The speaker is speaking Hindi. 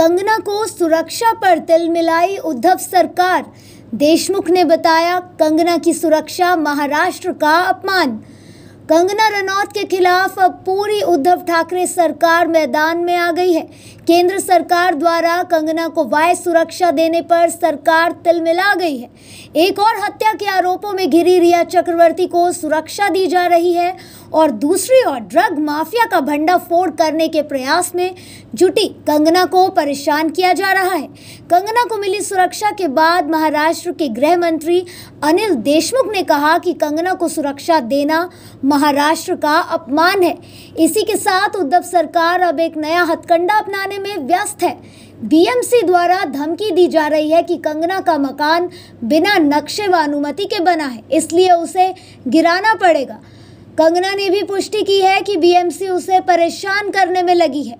कंगना को सुरक्षा पर तिल मिलाई उद्धव सरकार देशमुख ने बताया कंगना की सुरक्षा महाराष्ट्र का अपमान कंगना रनौत के खिलाफ पूरी उद्धव ठाकरे सरकार मैदान में आ गई है केंद्र सरकार द्वारा कंगना को वाय सुरक्षा देने पर सरकार तिलमिला गई है एक और हत्या के आरोपों में घिरी रिया चक्रवर्ती को सुरक्षा दी जा रही है और दूसरी ओर ड्रग माफिया का भंडाफोड़ करने के प्रयास में जुटी कंगना को परेशान किया जा रहा है कंगना को मिली सुरक्षा के बाद महाराष्ट्र के गृह मंत्री अनिल देशमुख ने कहा कि कंगना को सुरक्षा देना महाराष्ट्र का अपमान है इसी के साथ उद्धव सरकार अब एक नया हथकंडा अपनाने में व्यस्त है बीएमसी द्वारा धमकी दी जा रही है कि कंगना का मकान बिना नक्शे व अनुमति के बना है इसलिए उसे गिराना पड़ेगा कंगना ने भी पुष्टि की है कि बीएमसी उसे परेशान करने में लगी है